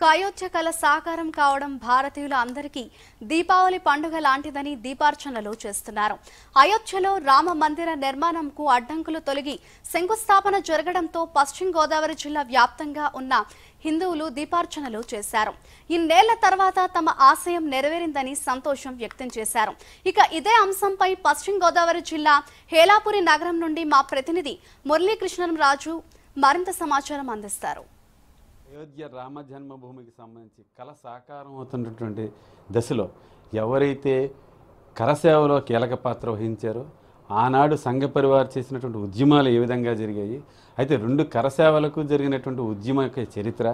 కాయోధ్య కళ సాకారం కావడం భారతీయుల అందరికీ దీపావళి పండుగ లాంటిదని దీపార్చనలు చేస్తున్నారు అయోధ్యలో రామ మందిర నిర్మాణంకు అడ్డంకులు తొలగి శంకుస్థాపన జరగడంతో పశ్చిమ గోదావరి జిల్లా వ్యాప్తంగా ఉన్న హిందువులు దీపార్చనలు చేశారు ఇన్నేళ్ల తర్వాత తమ ఆశయం నెరవేరిందని సంతోషం వ్యక్తం చేశారు ఇక ఇదే అంశంపై పశ్చిమ గోదావరి జిల్లా హేలాపురి నగరం నుండి మా ప్రతినిధి మురళీకృష్ణం రాజు మరింత సమాచారం అందిస్తారు అయోధ్య రామ జన్మభూమికి సంబంధించి కళ సాకారం అవుతున్నటువంటి దశలో ఎవరైతే కరసేవలో కీలక పాత్ర వహించారో ఆనాడు సంఘ పరివార్ చేసినటువంటి ఉద్యమాలు ఏ విధంగా జరిగాయి అయితే రెండు కరసేవలకు జరిగినటువంటి ఉద్యమ యొక్క చరిత్ర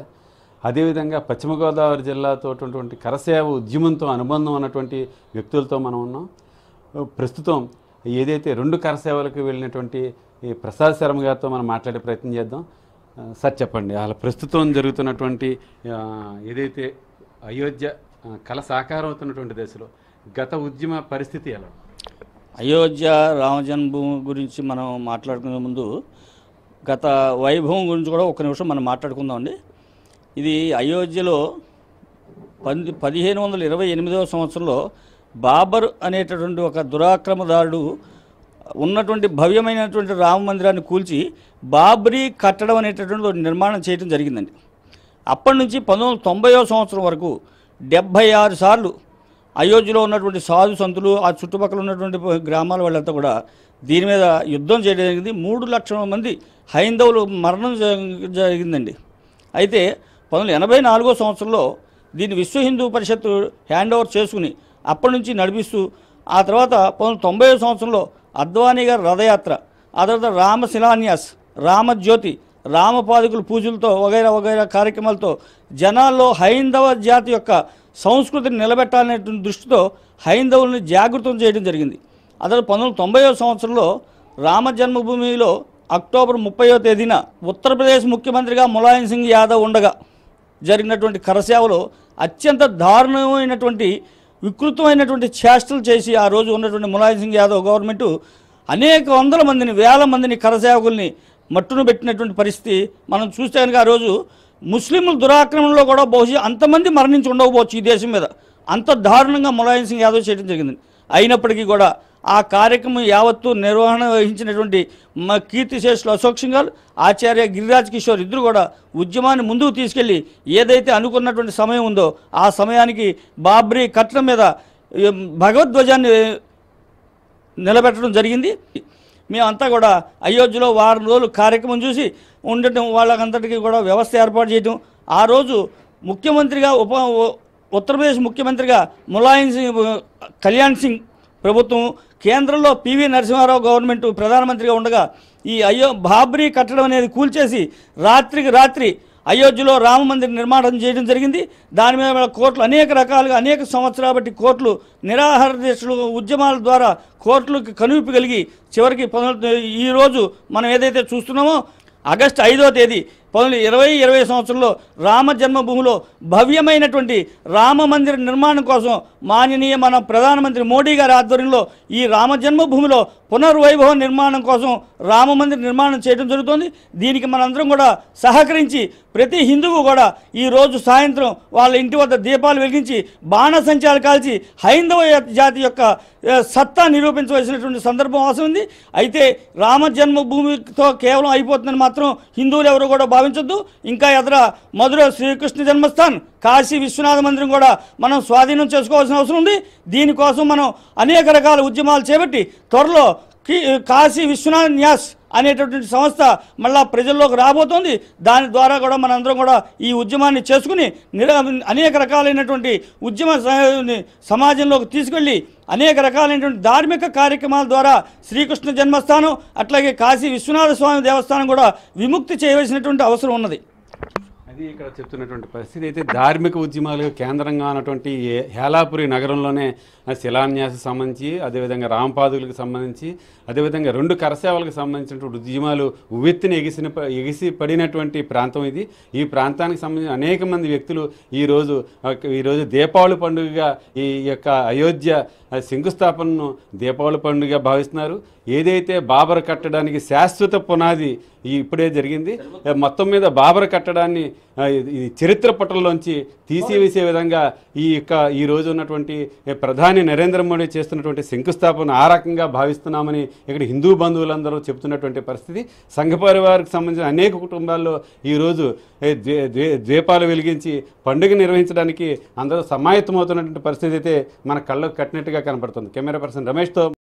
అదేవిధంగా పశ్చిమ గోదావరి జిల్లాతో ఉన్నటువంటి కరసేవ ఉద్యమంతో అనుబంధం ఉన్నటువంటి వ్యక్తులతో మనం ఉన్నాం ప్రస్తుతం ఏదైతే రెండు కరసేవలకు వెళ్ళినటువంటి ప్రసాద్ శర్మ గారితో మనం మాట్లాడే ప్రయత్నం చేద్దాం సార్ చెప్పండి అలా ప్రస్తుతం జరుగుతున్నటువంటి ఏదైతే అయోధ్య కళ సాకారం అవుతున్నటువంటి దశలో గత ఉద్యమ పరిస్థితి ఎలా అయోధ్య రామజన్మభూమి గురించి మనం మాట్లాడుకునే ముందు గత వైభవం గురించి కూడా ఒక నిమిషం మనం మాట్లాడుకుందామండి ఇది అయోధ్యలో పంది పదిహేను వందల ఇరవై ఎనిమిదవ సంవత్సరంలో బాబర్ అనేటటువంటి ఒక దురాక్రమదారుడు ఉన్నటువంటి భవ్యమైనటువంటి రామ మందిరాన్ని కూల్చి బాబ్రీ కట్టడం అనేటటువంటి నిర్మాణం చేయడం జరిగిందండి అప్పటి నుంచి పంతొమ్మిది తొంభైవ సంవత్సరం వరకు డెబ్భై ఆరు సార్లు అయోధ్యలో ఉన్నటువంటి సాధు సంతులు ఆ చుట్టుపక్కల ఉన్నటువంటి గ్రామాల వాళ్ళంతా కూడా దీని మీద యుద్ధం చేయడం జరిగింది మూడు లక్షల మంది హైందవులు మరణం జరిగిందండి అయితే పంతొమ్మిది ఎనభై నాలుగో సంవత్సరంలో దీన్ని విశ్వ హిందూ పరిషత్ హ్యాండ్ ఓవర్ చేసుకుని అప్పటి నుంచి నడిపిస్తూ ఆ తర్వాత పంతొమ్మిది సంవత్సరంలో అద్వానీ గారి రథయాత్ర ఆ తర్వాత రామ శిలాన్యాస్ రామజ్యోతి రామపాదుకుల పూజలతో వగైరా వగైరా కార్యక్రమాలతో జనాల్లో హైందవ జాతి యొక్క సంస్కృతిని నిలబెట్టాలనేటువంటి దృష్టితో హైందవుల్ని జాగృతం చేయడం జరిగింది అతను పంతొమ్మిది తొంభైవ సంవత్సరంలో రామ జన్మభూమిలో అక్టోబర్ ముప్పయో తేదీన ఉత్తరప్రదేశ్ ముఖ్యమంత్రిగా ములాయం సింగ్ యాదవ్ ఉండగా జరిగినటువంటి కరసేవలో అత్యంత దారుణమైనటువంటి వికృతమైనటువంటి చేష్టలు చేసి ఆ రోజు ఉన్నటువంటి ములాయం సింగ్ యాదవ్ గవర్నమెంట్ అనేక వందల మందిని వేల మందిని కరసేవకుల్ని మట్టును పెట్టినటువంటి పరిస్థితి మనం చూస్తే కనుక ఆ రోజు ముస్లింల దురాక్రమణలో కూడా బహుశా అంతమంది మరణించి ఉండకపోవచ్చు ఈ దేశం మీద అంత దారుణంగా ములాయం సింగ్ యాదవ్ చేయడం జరిగింది అయినప్పటికీ కూడా ఆ కార్యక్రమం యావత్తు నిర్వహణ వహించినటువంటి మా కీర్తిశేషులు అశోక్ గారు ఆచార్య గిరిరాజ్ కిషోర్ ఇద్దరు కూడా ఉద్యమాన్ని ముందుకు తీసుకెళ్ళి ఏదైతే అనుకున్నటువంటి సమయం ఉందో ఆ సమయానికి బాబ్రీ కట్ల మీద భగవద్ధ్వజాన్ని నిలబెట్టడం జరిగింది మేమంతా కూడా అయోధ్యలో వారం రోజులు కార్యక్రమం చూసి ఉండటం వాళ్ళకంతటికీ కూడా వ్యవస్థ ఏర్పాటు చేయటం ఆ రోజు ముఖ్యమంత్రిగా ఉప ఉత్తరప్రదేశ్ ముఖ్యమంత్రిగా ములాయం సింగ్ కళ్యాణ్ సింగ్ ప్రభుత్వం కేంద్రంలో పివి నరసింహారావు గవర్నమెంట్ ప్రధానమంత్రిగా ఉండగా ఈ అయో బాబ్రీ కట్టడం అనేది కూల్చేసి రాత్రికి రాత్రి అయోధ్యలో రామ మందిర నిర్మాణం చేయడం జరిగింది దాని మీద కోర్టులు అనేక రకాలుగా అనేక సంవత్సరాలు బట్టి కోర్టులు నిరాహార దీక్షలు ఉద్యమాల ద్వారా కోర్టులకు కనువిప్పు కలిగి చివరికి ఈ ఈరోజు మనం ఏదైతే చూస్తున్నామో ఆగస్టు ఐదో తేదీ పంతొమ్మిది ఇరవై ఇరవై సంవత్సరంలో రామ జన్మభూమిలో భవ్యమైనటువంటి రామ మందిర నిర్మాణం కోసం మాననీయ మన ప్రధానమంత్రి మోడీ గారి ఆధ్వర్యంలో ఈ రామ జన్మభూమిలో పునర్వైభవ నిర్మాణం కోసం రామ మందిర నిర్మాణం చేయడం జరుగుతుంది దీనికి మనందరం కూడా సహకరించి ప్రతి హిందువు కూడా ఈరోజు సాయంత్రం వాళ్ళ ఇంటి వద్ద దీపాలు వెలిగించి బాణసంచాలు కాల్చి హైందవ జాతి యొక్క సత్తా నిరూపించవలసినటువంటి సందర్భం అవసరం ఉంది అయితే రామ జన్మభూమితో కేవలం అయిపోతుందని మాత్రం హిందువులు ఎవరు కూడా భావించొద్దు ఇంకా ఎదుర మధుర శ్రీకృష్ణ జన్మస్థాన్ కాశీ విశ్వనాథ మందిరం కూడా మనం స్వాధీనం చేసుకోవాల్సిన అవసరం ఉంది దీనికోసం మనం అనేక రకాల ఉద్యమాలు చేపట్టి త్వరలో కాశీ విశ్వనాథ్ న్యాస్ అనేటటువంటి సంస్థ మళ్ళా ప్రజల్లోకి రాబోతోంది దాని ద్వారా కూడా మనందరం కూడా ఈ ఉద్యమాన్ని చేసుకుని అనేక రకాలైనటువంటి ఉద్యమ సమాజంలోకి తీసుకెళ్ళి అనేక రకాలైనటువంటి ధార్మిక కార్యక్రమాల ద్వారా శ్రీకృష్ణ జన్మస్థానం అట్లాగే కాశీ విశ్వనాథ స్వామి దేవస్థానం కూడా విముక్తి చేయవలసినటువంటి అవసరం ఉన్నది అది ఇక్కడ చెప్తున్నటువంటి పరిస్థితి అయితే ధార్మిక ఉద్యమాలు కేంద్రంగా ఉన్నటువంటి హేలాపురి నగరంలోనే శిలాన్యాసం సంబంధించి అదేవిధంగా రాంపాదులకు సంబంధించి అదేవిధంగా రెండు కరసేవలకు సంబంధించినటువంటి ఉద్యమాలు ఉవ్వెత్తిని ఎగిసిన ఎగిసి పడినటువంటి ప్రాంతం ఇది ఈ ప్రాంతానికి సంబంధించిన అనేక మంది వ్యక్తులు ఈరోజు ఈరోజు దీపావళి పండుగగా ఈ యొక్క అయోధ్య శంకుస్థాపనను దీపావళి పండుగ భావిస్తున్నారు ఏదైతే బాబర్ కట్టడానికి శాశ్వత పునాది ఇప్పుడే జరిగింది మొత్తం మీద బాబర్ కట్టడాన్ని ఇది చరిత్ర పటంలోంచి తీసివేసే విధంగా ఈ యొక్క ఈరోజు ఉన్నటువంటి ప్రధాని నరేంద్ర మోడీ చేస్తున్నటువంటి శంకుస్థాపన ఆ రకంగా భావిస్తున్నామని ఇక్కడ హిందూ బంధువులందరూ చెప్తున్నటువంటి పరిస్థితి సంఘ పరివారికి సంబంధించిన అనేక కుటుంబాల్లో ఈరోజు ద్వీపాలు వెలిగించి పండుగ నిర్వహించడానికి అందరూ సమాయత్తమవుతున్నటువంటి పరిస్థితి అయితే మన కళ్ళకు కట్టినట్టుగా కనపడుతుంది కెమెరా పర్సన్ రమేష్తో